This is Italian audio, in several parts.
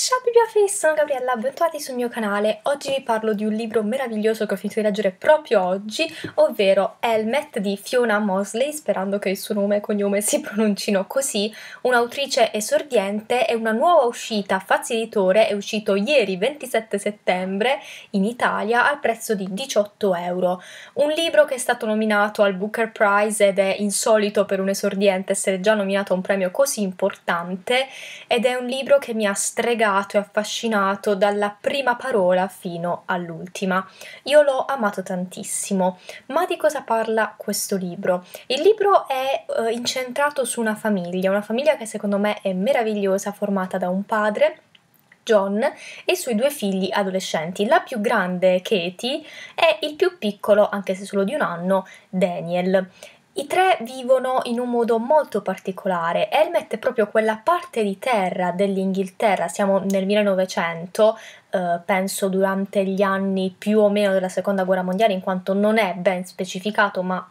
Ciao Bibliofi, sono Gabriella, bentornati sul mio canale. Oggi vi parlo di un libro meraviglioso che ho finito di leggere proprio oggi, ovvero Helmet di Fiona Mosley, sperando che il suo nome e cognome si pronuncino così, un'autrice esordiente e una nuova uscita Fazzi Editore, è uscito ieri 27 settembre in Italia al prezzo di 18 euro. Un libro che è stato nominato al Booker Prize ed è insolito per un esordiente essere già nominato a un premio così importante ed è un libro che mi ha stregato ammirato e affascinato dalla prima parola fino all'ultima. Io l'ho amato tantissimo. Ma di cosa parla questo libro? Il libro è eh, incentrato su una famiglia, una famiglia che secondo me è meravigliosa, formata da un padre John e i suoi due figli adolescenti. La più grande, Katie, e il più piccolo, anche se solo di un anno, Daniel. I tre vivono in un modo molto particolare. Helmet è proprio quella parte di terra dell'Inghilterra, siamo nel 1900, Uh, eh, penso durante gli anni più o meno della seconda guerra mondiale, in quanto non è ben specificato, ma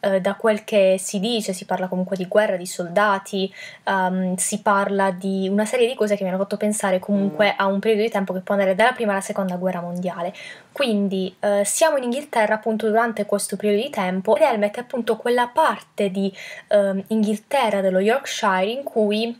eh, da quel che si dice si parla comunque di guerra, di soldati, um, si parla di una serie di cose che mi hanno fatto pensare comunque mm. a un periodo di tempo che può andare dalla prima alla seconda guerra mondiale. Quindi eh, siamo in Inghilterra appunto durante questo periodo di tempo ed Helmet è appunto quella parte di eh, Inghilterra dello Yorkshire in cui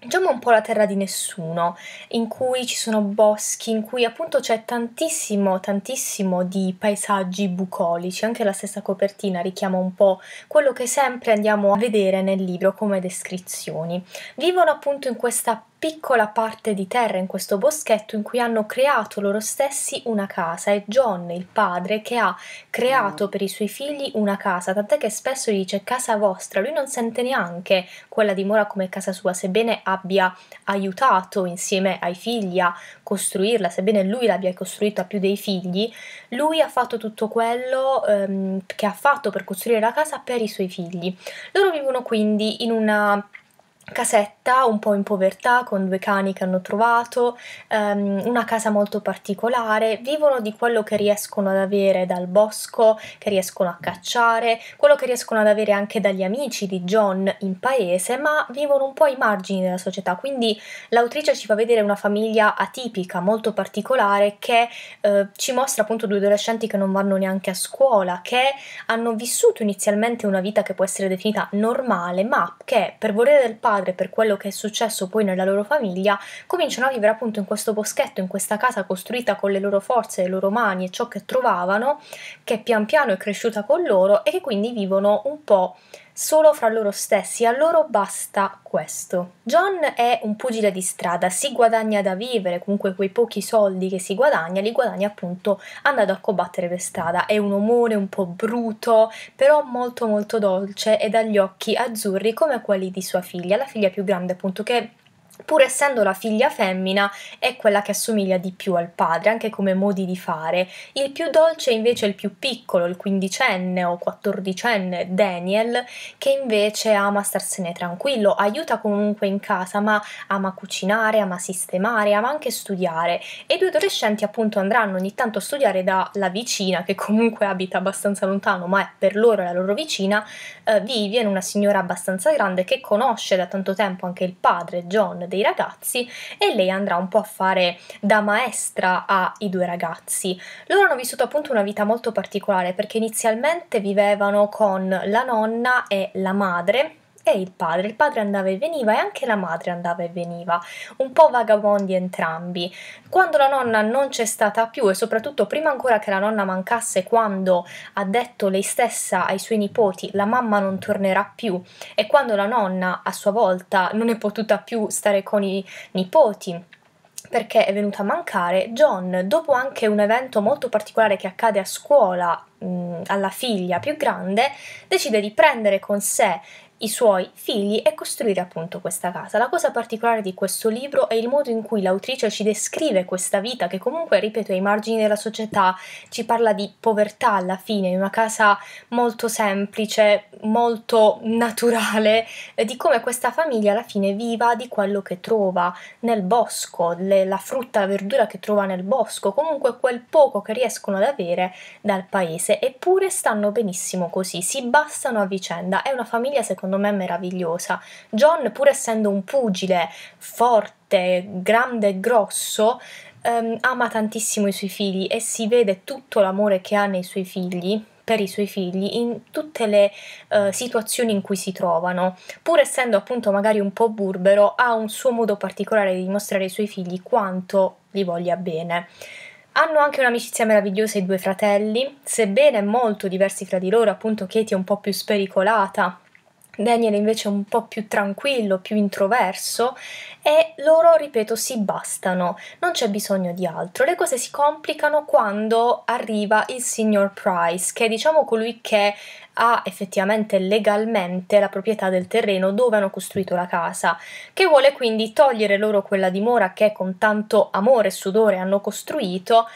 diciamo un po' la terra di nessuno, in cui ci sono boschi, in cui appunto c'è tantissimo, tantissimo di paesaggi bucolici, anche la stessa copertina richiama un po' quello che sempre andiamo a vedere nel libro come descrizioni. Vivono appunto in questa piccola parte di terra in questo boschetto in cui hanno creato loro stessi una casa. È John, il padre, che ha creato per i suoi figli una casa, tant'è che spesso gli dice casa vostra, lui non sente neanche quella dimora come casa sua, sebbene abbia aiutato insieme ai figli a costruirla, sebbene lui l'abbia costruita più dei figli, lui ha fatto tutto quello ehm, che ha fatto per costruire la casa per i suoi figli. Loro vivono quindi in una casetta un po' in povertà con due cani che hanno trovato, um, una casa molto particolare, vivono di quello che riescono ad avere dal bosco, che riescono a cacciare, quello che riescono ad avere anche dagli amici di John in paese, ma vivono un po' ai margini della società, quindi l'autrice ci fa vedere una famiglia atipica, molto particolare, che eh, ci mostra appunto due adolescenti che non vanno neanche a scuola, che hanno vissuto inizialmente una vita che può essere definita normale, ma che per volere del padre padre per quello che è successo poi nella loro famiglia, cominciano a vivere appunto in questo boschetto, in questa casa costruita con le loro forze, le loro mani e ciò che trovavano, che pian piano è cresciuta con loro e che quindi vivono un po' solo fra loro stessi, a loro basta questo. John è un pugile di strada, si guadagna da vivere, comunque quei pochi soldi che si guadagna li guadagna appunto andando a combattere per strada. È un omone un po' bruto, però molto molto dolce e dagli occhi azzurri come quelli di sua figlia, la figlia più grande appunto che pur essendo la figlia femmina, è quella che assomiglia di più al padre, anche come modi di fare. Il più dolce invece è il più piccolo, il quindicenne o quattordicenne Daniel, che invece ama starsene tranquillo, aiuta comunque in casa, ma ama cucinare, ama sistemare, ama anche studiare. E i due adolescenti appunto andranno ogni tanto a studiare dalla vicina, che comunque abita abbastanza lontano, ma è per loro la loro vicina, eh, Vivian, una signora abbastanza grande che conosce da tanto tempo anche il padre, John, dei ragazzi e lei andrà un po' a fare da maestra ai due ragazzi. Loro hanno vissuto appunto una vita molto particolare perché inizialmente vivevano con la nonna e la madre e il padre. Il padre andava e veniva e anche la madre andava e veniva, un po' vagabondi entrambi. Quando la nonna non c'è stata più e soprattutto prima ancora che la nonna mancasse, quando ha detto lei stessa ai suoi nipoti la mamma non tornerà più e quando la nonna a sua volta non è potuta più stare con i nipoti perché è venuta a mancare, John, dopo anche un evento molto particolare che accade a scuola mh, alla figlia più grande, decide di prendere con sé i suoi figli e costruire appunto questa casa. La cosa particolare di questo libro è il modo in cui l'autrice ci descrive questa vita che comunque, ripeto, è ai margini della società, ci parla di povertà alla fine, di una casa molto semplice, molto naturale, eh, di come questa famiglia alla fine viva di quello che trova nel bosco, le, la frutta, la verdura che trova nel bosco, comunque quel poco che riescono ad avere dal paese, eppure stanno benissimo così, si bastano a vicenda, è una famiglia secondo secondo me meravigliosa. John, pur essendo un pugile forte, grande e grosso, ehm, ama tantissimo i suoi figli e si vede tutto l'amore che ha nei suoi figli per i suoi figli in tutte le uh, situazioni in cui si trovano. Pur essendo appunto magari un po' burbero, ha un suo modo particolare di dimostrare ai suoi figli quanto li voglia bene. Hanno anche un'amicizia meravigliosa i due fratelli, sebbene molto diversi fra di loro, appunto Katie è un po' più spericolata Daniel invece è un po' più tranquillo, più introverso e loro, ripeto, si bastano, non c'è bisogno di altro. Le cose si complicano quando arriva il signor Price, che è diciamo colui che ha effettivamente legalmente la proprietà del terreno dove hanno costruito la casa, che vuole quindi togliere loro quella dimora che con tanto amore e sudore hanno costruito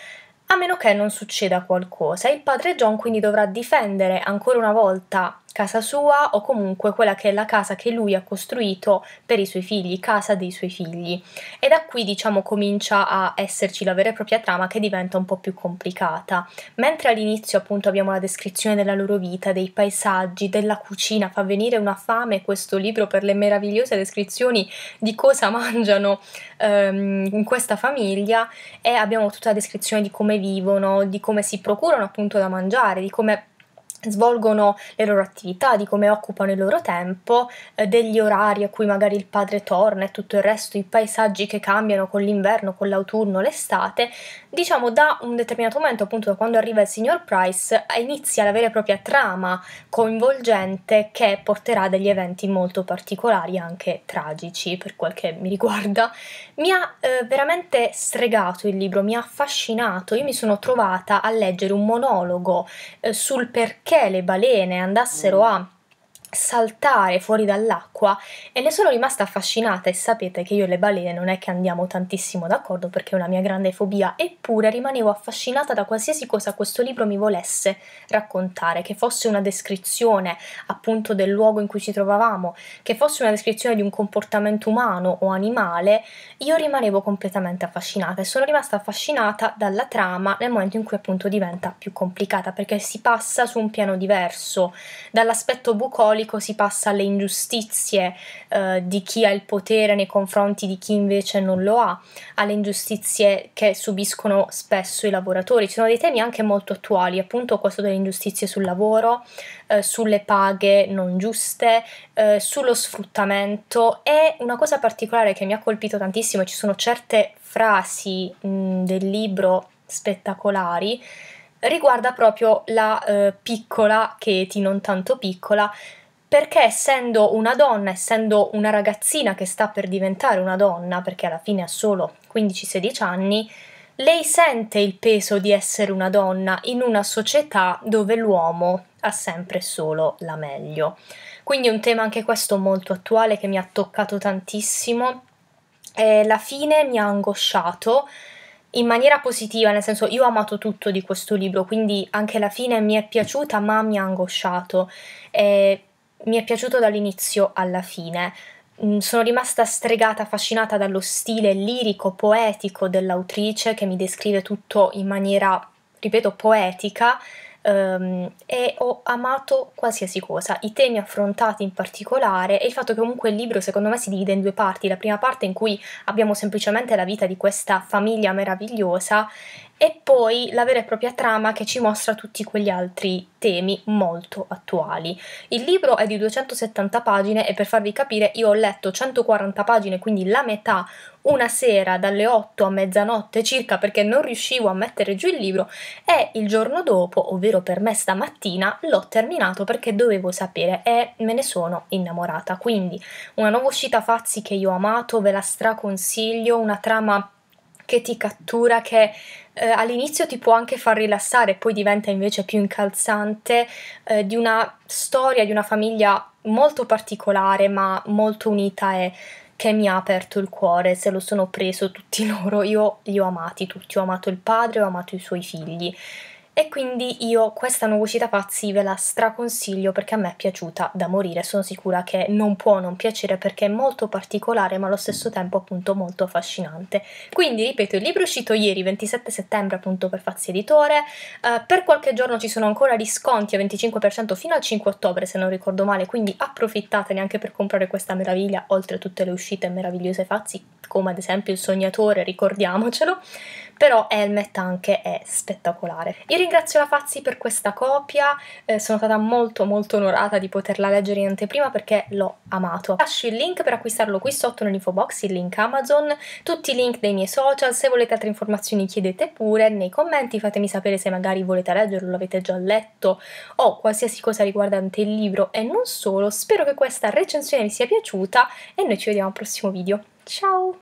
a meno che non succeda qualcosa. Il padre John quindi dovrà difendere ancora una volta casa sua o comunque quella che è la casa che lui ha costruito per i suoi figli, casa dei suoi figli. E da qui diciamo comincia a esserci la vera e propria trama che diventa un po' più complicata. Mentre all'inizio appunto abbiamo la descrizione della loro vita, dei paesaggi, della cucina, fa venire una fame questo libro per le meravigliose descrizioni di cosa mangiano ehm, in questa famiglia e abbiamo tutta la descrizione di come vivono, di come si procurano appunto da mangiare, di come svolgono le loro attività, di come occupano il loro tempo, eh, degli orari a cui magari il padre torna e tutto il resto, i paesaggi che cambiano con l'inverno, con l'autunno, l'estate, diciamo da un determinato momento, appunto da quando arriva il signor Price, inizia la vera e propria trama coinvolgente che porterà degli eventi molto particolari, anche tragici per quel che mi riguarda. Mi ha eh, veramente stregato il libro, mi ha affascinato, io mi sono trovata a leggere un monologo eh, sul perché le balene andassero mm. a saltare fuori dall'acqua e ne sono rimasta affascinata e sapete che io e le balene non è che andiamo tantissimo d'accordo perché è una mia grande fobia, eppure rimanevo affascinata da qualsiasi cosa questo libro mi volesse raccontare, che fosse una descrizione appunto del luogo in cui ci trovavamo, che fosse una descrizione di un comportamento umano o animale, io rimanevo completamente affascinata e sono rimasta affascinata dalla trama nel momento in cui appunto diventa più complicata perché si passa su un piano diverso, dall'aspetto bucolico storico si passa alle ingiustizie eh, di chi ha il potere nei confronti di chi invece non lo ha, alle ingiustizie che subiscono spesso i lavoratori. Ci sono dei temi anche molto attuali, appunto questo delle ingiustizie sul lavoro, eh, sulle paghe non giuste, eh, sullo sfruttamento e una cosa particolare che mi ha colpito tantissimo, ci sono certe frasi mh, del libro spettacolari riguarda proprio la eh, piccola Katie, non tanto piccola, perché essendo una donna, essendo una ragazzina che sta per diventare una donna, perché alla fine ha solo 15-16 anni, lei sente il peso di essere una donna in una società dove l'uomo ha sempre solo la meglio. Quindi un tema anche questo molto attuale che mi ha toccato tantissimo. Eh, la fine mi ha angosciato in maniera positiva, nel senso io ho amato tutto di questo libro, quindi anche la fine mi è piaciuta ma mi ha angosciato. Eh, mi è piaciuto dall'inizio alla fine. Mm, sono rimasta stregata, affascinata dallo stile lirico, poetico dell'autrice che mi descrive tutto in maniera, ripeto, poetica ehm, e ho amato qualsiasi cosa, i temi affrontati in particolare e il fatto che comunque il libro secondo me si divide in due parti, la prima parte in cui abbiamo semplicemente la vita di questa famiglia meravigliosa e poi la vera e propria trama che ci mostra tutti quegli altri temi molto attuali. Il libro è di 270 pagine e per farvi capire io ho letto 140 pagine, quindi la metà, una sera dalle 8 a mezzanotte circa perché non riuscivo a mettere giù il libro e il giorno dopo, ovvero per me stamattina, l'ho terminato perché dovevo sapere e me ne sono innamorata. Quindi una nuova uscita Fazzi che io ho amato, ve la straconsiglio, una trama che ti cattura, che eh, all'inizio ti può anche far rilassare, poi diventa invece più incalzante, eh, di una storia, di una famiglia molto particolare ma molto unita e che mi ha aperto il cuore, se lo sono preso tutti loro, io li ho amati tutti, ho amato il padre, ho amato i suoi figli. E quindi io questa nuova uscita pazzi ve la straconsiglio perché a me è piaciuta da morire, sono sicura che non può non piacere perché è molto particolare ma allo stesso tempo appunto molto affascinante. Quindi ripeto, il libro è uscito ieri 27 settembre appunto per Fazzi Editore, eh, per qualche giorno ci sono ancora risconti al 25% fino al 5 ottobre se non ricordo male, quindi approfittatene anche per comprare questa meraviglia oltre a tutte le uscite meravigliose Fazzi, come ad esempio Il Sognatore, ricordiamocelo però Helmet anche è spettacolare. Io ringrazio la Fazzi per questa copia, eh, sono stata molto molto onorata di poterla leggere in anteprima perché l'ho amato. Lascio il link per acquistarlo qui sotto nell'info box, il link Amazon, tutti i link dei miei social, se volete altre informazioni chiedete pure nei commenti, fatemi sapere se magari volete leggerlo, l'avete già letto o qualsiasi cosa riguardante il libro e non solo. Spero che questa recensione vi sia piaciuta e noi ci vediamo al prossimo video. Ciao!